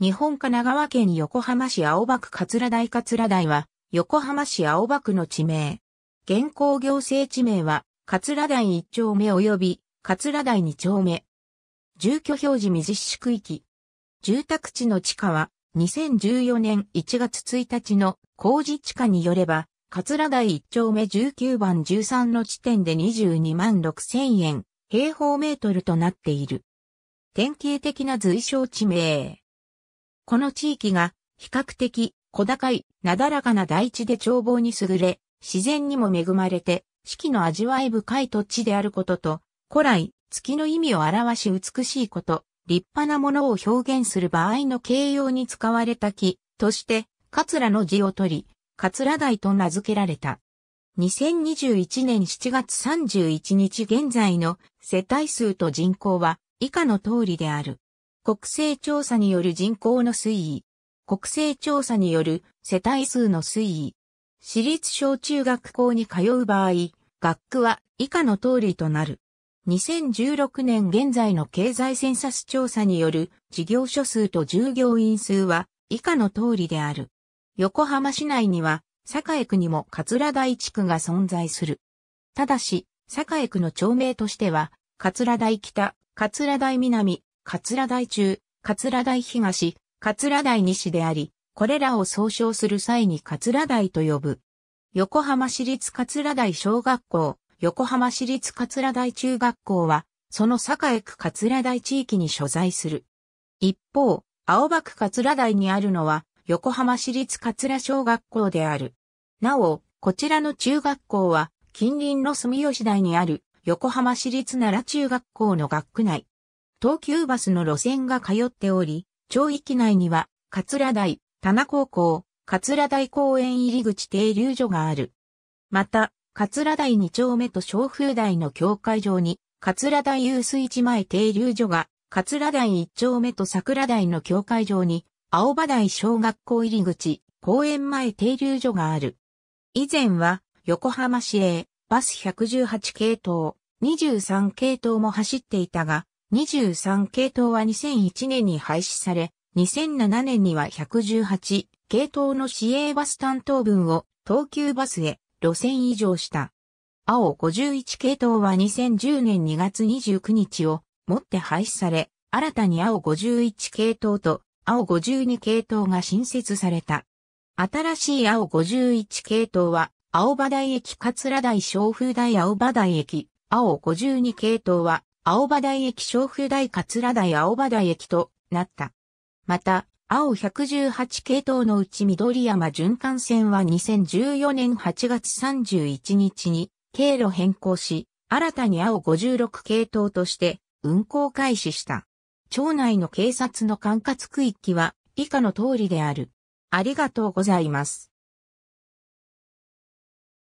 日本神奈川県横浜市青葉区桂台桂台は、横浜市青葉区の地名。現行行政地名は、桂台1丁目及び、桂台2丁目。住居表示未実施区域。住宅地の地下は、2014年1月1日の工事地下によれば、桂台1丁目19番13の地点で22万6千円、平方メートルとなっている。典型的な随所地名。この地域が比較的小高いなだらかな大地で眺望に優れ、自然にも恵まれて四季の味わい深い土地であることと、古来月の意味を表し美しいこと、立派なものを表現する場合の形容に使われた木として、桂の字を取り、桂台と名付けられた。2021年7月31日現在の世帯数と人口は以下の通りである。国勢調査による人口の推移。国勢調査による世帯数の推移。私立小中学校に通う場合、学区は以下の通りとなる。2016年現在の経済センサス調査による事業所数と従業員数は以下の通りである。横浜市内には、栄区にも桂台地区が存在する。ただし、栄区の町名としては、桂台北、桂台南、桂台中、桂台東、桂台西であり、これらを総称する際に桂台と呼ぶ。横浜市立桂台小学校、横浜市立桂台中学校は、その栄区桂台地域に所在する。一方、青葉区桂台にあるのは、横浜市立桂小学校である。なお、こちらの中学校は、近隣の住吉台にある横浜市立奈良中学校の学区内、東急バスの路線が通っており、町域内には、桂台、田高校、桂台公園入り口停留所がある。また、桂台2丁目と小風台の境界上に、桂台遊水地前停留所が、桂台1丁目と桜台の境界上に、青葉台小学校入り口、公園前停留所がある。以前は、横浜市営、バス118系統、23系統も走っていたが、23系統は2001年に廃止され、2007年には118系統の市営バス担当分を東急バスへ路線移乗した。青51系統は2010年2月29日をもって廃止され、新たに青51系統と青52系統が新設された。新しい青51系統は、青葉台駅、桂台、小風台、青葉台駅、青52系統は、青葉台駅小府台桂台青葉台駅となった。また、青118系統のうち緑山循環線は2014年8月31日に経路変更し、新たに青56系統として運行開始した。町内の警察の管轄区域は以下の通りである。ありがとうございます。